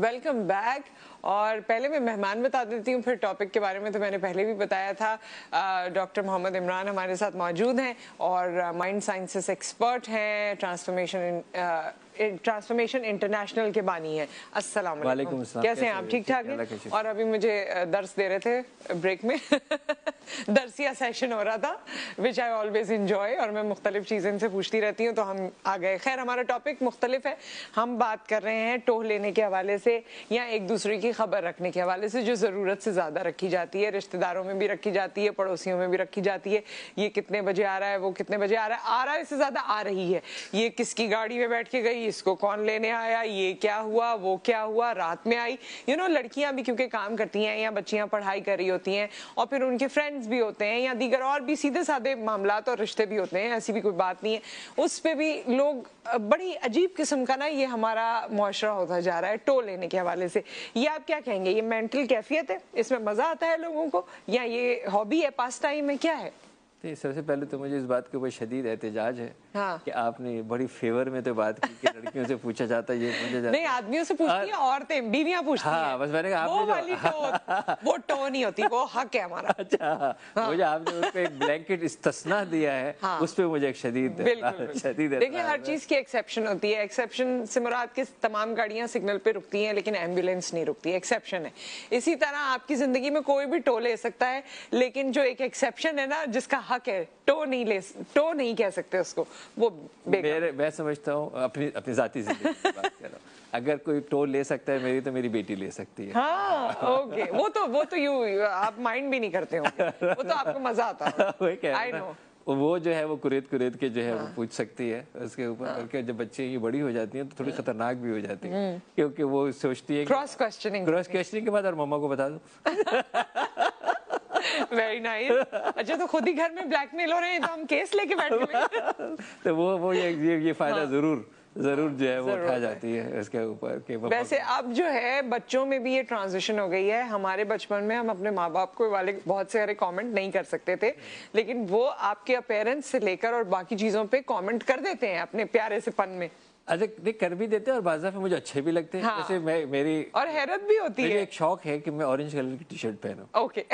Welcome back और पहले मैं मेहमान बता देती हूँ फिर टॉपिक के बारे में तो मैंने पहले भी बताया था डॉक्टर मोहम्मद इमरान हमारे साथ मौजूद हैं और माइंड साइंसेस एक्सपर्ट हैं ट्रांसफॉर्मेशन ट्रांसफॉर्मेशन इंटरनेशनल के बानी है अस्सलाम वालेकुम कैसे हैं आप ठीक ठाक हैं और अभी मुझे दर्स दे रहे थे ब्रेक में दर्सिया सेशन हो रहा था विच आई ऑलवेज इंजॉय और मैं मुख्तलिफ चीज़ें से पूछती रहती हूँ तो हम आ गए खैर हमारा टॉपिक मुख्तलिफ है हम बात कर रहे हैं टोह लेने के हवाले से या एक दूसरे की खबर रखने के हवाले से जो ज़रूरत से ज़्यादा रखी जाती है रिश्तेदारों में भी रखी जाती है पड़ोसियों में भी रखी जाती है ये कितने बजे आ रहा है वो कितने बजे आ रहा है आ रहा है इससे ज़्यादा आ रही है ये किसकी गाड़ी में बैठ के गई इसको कौन लेने आया ये क्या हुआ वो क्या हुआ रात में आई यू नो लड़कियां भी क्योंकि काम करती हैं या बच्चियां पढ़ाई कर रही होती हैं और फिर उनके फ्रेंड्स भी होते हैं या दीगर और भी सीधे साधे मामला और रिश्ते भी होते हैं ऐसी भी कोई बात नहीं है उस पर भी लोग बड़ी अजीब किस्म का ना ये हमारा मुआरा होता जा रहा है टो लेने के हवाले से ये आप क्या कहेंगे ये मेंटल कैफियत है इसमें मज़ा आता है लोगों को या ये हॉबी है पास टाइम है क्या है नहीं तो सबसे पहले तो मुझे इस बात के ऊपर शदीद एहतजाज है हाँ। कि आपने बड़ी फेवर में तो बात की कि लड़कियों से पूछा जाता ये पूछा जाता नहीं आदमियों से पूछती है औरतें बीवियां पूछती हाँ, हैं बस मैंने कहा वो वाली तो- वो टो नहीं होती वो हक है हमारा अच्छा हाँ।, हाँ। मुझे आपने उस उसको एक ब्लैंकेट इस्तना दिया है हाँ। उस पर मुझे एक शदीद शदीद देखिए हर चीज की एक्सेप्शन होती है एक्सेप्शन से मुराद के तमाम गाड़ियां सिग्नल पे रुकती हैं लेकिन एम्बुलेंस नहीं रुकती एक्सेप्शन है इसी तरह आपकी जिंदगी में कोई भी टो ले सकता है लेकिन जो एक एक्सेप्शन है ना जिसका हक है टो नहीं ले टो नहीं कह सकते उसको वो मेरे मैं समझता हूँ अपनी अपनी जाती जिंदगी अगर कोई टो ले सकता है मेरी तो मेरी बेटी ले सकती है हाँ ओके वो तो वो तो यू आप माइंड भी नहीं करते हो वो तो आपको मजा आता है आई नो वो जो है वो कुरेद कुरेद के जो है हाँ। वो पूछ सकती है उसके ऊपर हाँ। क्योंकि जब बच्चे ये बड़ी हो जाती हैं तो थोड़ी हम्म। खतरनाक भी हो जाती है हम्म। क्योंकि वो सोचती है क्रॉस क्वेश्चनिंग क्रॉस क्वेश्चनिंग के बाद और मम्मा को बता दो वेरी नाइस nice. अच्छा तो खुद ही घर में ब्लैकमेल हो रहे हैं तो हम केस लेके बैठ गए तो वो वो ये ये, ये फायदा हाँ। जरूर जरूर जो है वो उठा जाती है इसके ऊपर वैसे अब जो है बच्चों में भी ये ट्रांजिशन हो गई है हमारे बचपन में हम अपने माँ बाप को वाले बहुत सारे कमेंट नहीं कर सकते थे लेकिन वो आपके अपेरेंट्स से लेकर और बाकी चीजों पे कमेंट कर देते हैं अपने प्यारे से पन में अच्छा नहीं कर भी देते हैं और बाजार में मुझे अच्छे भी लगते हैं हाँ। मैं मेरी और हैरत भी होती है एक शौक है कि मैं ऑरेंज कलर की टी शर्ट पहनू ओके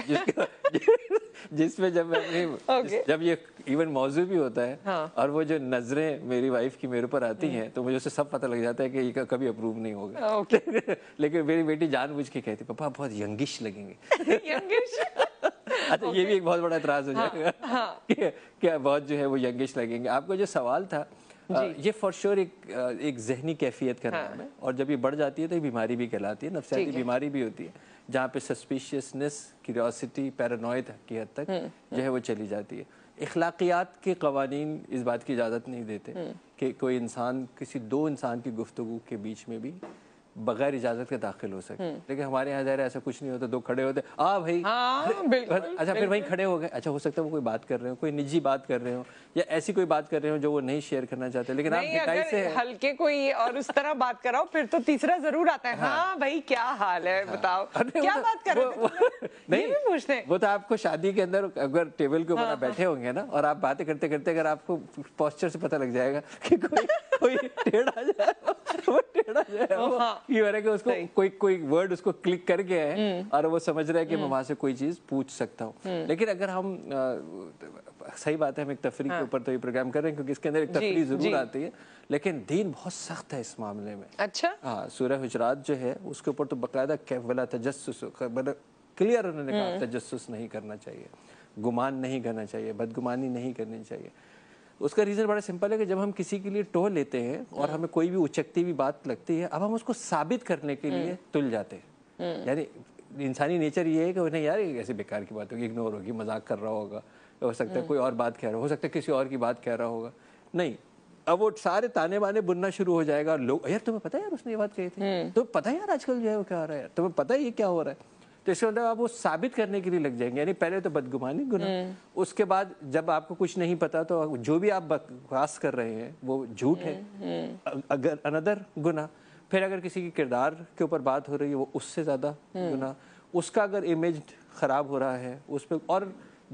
जिसमें जब मैं अपनी okay. जब ये इवन मौजू भी होता है हाँ। और वो जो नजरें मेरी वाइफ की मेरे ऊपर आती हम्म। हैं तो मुझे उसे सब पता लग जाता है कि ये कभी अप्रूव नहीं होगा हाँ, okay. लेकिन मेरी बेटी जानबूझ के कहती पापा बहुत यंगिश लगेंगे यंगिश अच्छा okay. ये भी एक बहुत बड़ा एतराज हो हाँ, जाएगा हाँ, हाँ. बहुत जो है वो यंगिश लगेंगे आपका जो सवाल था हाँ, ये फॉर श्योर एक एक जहनी कैफियत का नाम हाँ। है और जब ये बढ़ जाती है तो ये बीमारी भी कहलाती है नफसियाती बीमारी भी होती है जहाँ पे सस्पिशियसनेस क्यूरियोसिटी पैरानोइड की हद तक हम्म, जो है वो चली जाती है अखलाकियात के कवानीन इस बात की इजाज़त नहीं देते हम्म। कि कोई इंसान किसी दो इंसान की गुफ्तु के बीच में भी बगैर इजाजत के दाखिल हो सके हम्म। लेकिन हमारे यहाँ जाहिर ऐसा कुछ नहीं होता दो खड़े होते आ हाँ भाई हाँ, अच्छा फिर वहीं खड़े हो गए अच्छा हो सकता है वो कोई बात कर रहे हो कोई निजी बात कर रहे हो या ऐसी कोई बात कर रहे हो जो वो नहीं शेयर करना चाहते लेकिन आप से हल्के कोई और उस तरह बात कराओ फिर तो तीसरा जरूर आता है हाँ।, हाँ भाई क्या हाल है हाँ। बताओ क्या तो- बात कर रहे नहीं पूछते वो तो आपको शादी के अंदर अगर टेबल के ऊपर बैठे होंगे ना और आप बातें करते करते अगर आपको पॉस्चर से पता लग जाएगा कि कोई कोई टेढ़ा जाए वो टेढ़ा जाए वो हाँ। ये मेरे कि उसको कोई कोई वर्ड उसको क्लिक करके गया है हम्म। और वो समझ रहा है कि मैं हम्म। वहां से कोई चीज़ पूछ सकता हूँ हम्म। लेकिन अगर हम सही बात है हम एक तफरी के हाँ। ऊपर तो ये प्रोग्राम कर रहे हैं क्योंकि इसके अंदर एक तफरी ज़रूर आती है लेकिन दीन बहुत सख्त है इस मामले में अच्छा हाँ सूर्य हजरात जो है उसके ऊपर तो बाकायदा कैफ वाला तजस्स क्लियर उन्होंने कहा तजस्स नहीं करना चाहिए गुमान नहीं करना चाहिए बदगुमानी नहीं करनी चाहिए उसका रीज़न बड़ा सिंपल है कि जब हम किसी के लिए टोह लेते हैं और हाँ। हमें कोई भी उचकती हुई बात लगती है अब हम उसको साबित करने के लिए हाँ। तुल जाते हैं हाँ। यानी इंसानी नेचर ये है कि उन्हें यार ऐसी बेकार की बात होगी इग्नोर होगी मजाक कर रहा होगा हो सकता है कोई और बात कह रहा हो सकता है किसी और की बात कह रहा होगा नहीं अब वो सारे ताने बाने बुनना शुरू हो जाएगा लोग यार तुम्हें पता है यार उसने ये बात कही थी तुम्हें पता है यार आजकल जो है वो क्या हो रहा है तुम्हें पता है ये क्या हो रहा है तो इसका मतलब आप वो साबित करने के लिए लग जाएंगे यानी पहले तो बदगुमानी गुना हम्म। उसके बाद जब आपको कुछ नहीं पता तो जो भी आप बकवास कर रहे हैं वो झूठ है हम्म, हम्म। अगर अनदर गुना फिर अगर किसी के किरदार के ऊपर बात हो रही है वो उससे ज़्यादा गुना उसका अगर इमेज ख़राब हो रहा है उस पर और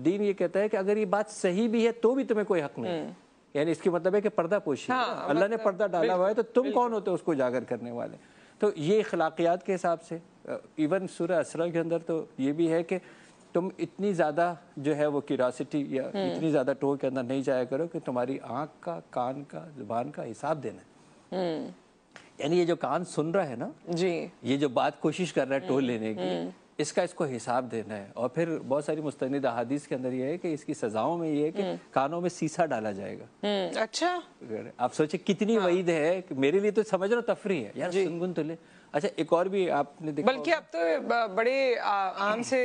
दीन ये कहता है कि अगर ये बात सही भी है तो भी तुम्हें कोई हक नहीं यानी इसकी मतलब है कि पर्दा पोषी हाँ, अल्लाह मतलब, ने पर्दा डाला हुआ है तो तुम कौन होते हो उसको उजागर करने वाले तो ये अखलाकियात के हिसाब से इवन सुर असरा के अंदर तो ये भी है कि तुम इतनी ज़्यादा जो है वो क्यूरासिटी या हम्म। इतनी ज़्यादा टोह के अंदर नहीं जाया करो कि तुम्हारी आँख का कान का जुबान का हिसाब देना है हम्म। यानी ये जो कान सुन रहा है ना जी ये जो बात कोशिश कर रहा है टोल हम्म, लेने की हम्म। इसका इसको हिसाब देना है और फिर बहुत सारी मुस्तंद अहादीस के अंदर ये है कि इसकी सजाओं में ये है कि हम्म। कानों में सीसा डाला जाएगा अच्छा आप सोचे कितनी हाँ। वईद है मेरे लिए तो समझ रहा तफरी है यार सुनगुन तो ले अच्छा एक और भी आपने देखा बल्कि अब तो बड़े आम से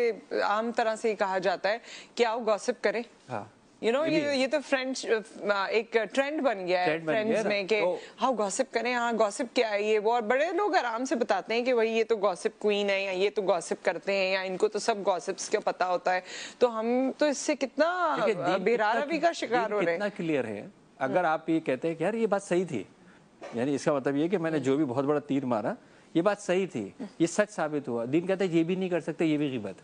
आम तरह से ही कहा जाता है कि आओ गॉसिप करें हाँ यू नो ये ये तो फ्रेंड्स uh, uh, एक ट्रेंड बन गया है फ्रेंड्स में कि तो हाँ गॉसिप करें हाँ गॉसिप क्या है ये वो और बड़े लोग आराम से बताते हैं कि भाई ये तो गॉसिप क्वीन है या ये तो गॉसिप करते हैं या इनको तो सब गॉसिप्स का पता होता है तो हम तो इससे कितना बेरारवी का शिकार हो रहे हैं क्लियर है हाँ। अगर आप ये कहते हैं कि यार ये बात सही थी यानी इसका मतलब ये कि मैंने हाँ। जो भी बहुत बड़ा तीर मारा ये बात सही थी ये सच साबित हुआ दिन कहते हैं ये भी नहीं कर सकते ये भी गिबत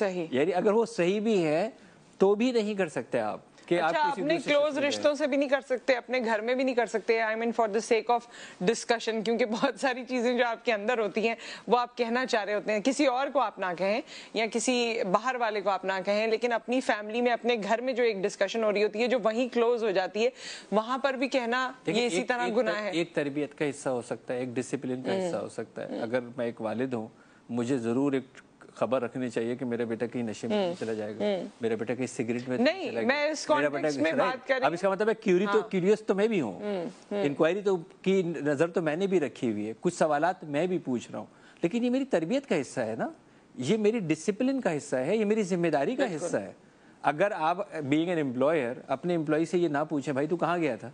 सही यानी अगर वो सही भी है तो भी नहीं कर सकते आप कि अच्छा, आप अपने क्लोज रिश्तों से भी नहीं कर सकते अपने घर में भी नहीं कर सकते I mean for the sake of discussion क्योंकि बहुत सारी चीज़ें जो आपके अंदर होती हैं वो आप कहना चाह रहे होते हैं किसी और को आप ना कहें या किसी बाहर वाले को आप ना कहें लेकिन अपनी फैमिली में अपने घर में जो एक डिस्कशन हो रही होती है जो वही क्लोज हो जाती है वहां पर भी कहना ये इसी तरह गुना है एक तरबियत का हिस्सा हो सकता है एक डिसिप्लिन का हम्म। हिस्सा हो सकता है हम्म। अगर मैं एक वालिद हूँ मुझे ज़रूर एक खबर रखनी चाहिए कि मेरे बेटा कहीं नशे में हम्म, चला जाएगा हम्म। मेरे बेटा कहीं सिगरेट में नहीं मैं इस में बात कर अब इसका मतलब है क्यूरी तो क्यूरियस हाँ। तो मैं भी हूँ इंक्वायरी हम्म, तो की नज़र तो मैंने भी रखी हुई है कुछ सवाल मैं भी पूछ रहा हूँ लेकिन ये मेरी तरबियत का हिस्सा है ना ये मेरी डिसिप्लिन का हिस्सा है ये मेरी जिम्मेदारी का हिस्सा है अगर आप बींग एन एम्प्लॉयर अपने एम्प्लॉय से ये ना पूछे भाई तू कहाँ गया था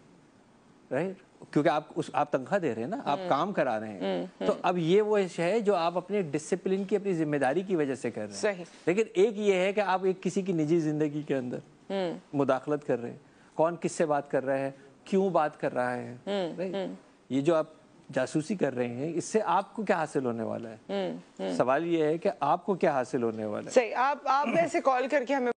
राइट क्योंकि आप उस आप तनख्वाह दे रहे हैं ना आप हम्म। काम करा रहे हैं हम्म, तो हम्म। अब ये वो है जो आप अपने डिसिप्लिन की अपनी जिम्मेदारी की वजह से कर रहे हैं लेकिन एक ये है कि आप एक किसी की निजी जिंदगी के अंदर मुदाखलत कर रहे हैं कौन किससे बात कर रहा है क्यों बात कर रहा है ये जो आप जासूसी कर रहे हैं इससे आपको क्या हासिल होने वाला है सवाल ये है कि आपको क्या हासिल होने वाला है सही आप आप ऐसे कॉल करके हमें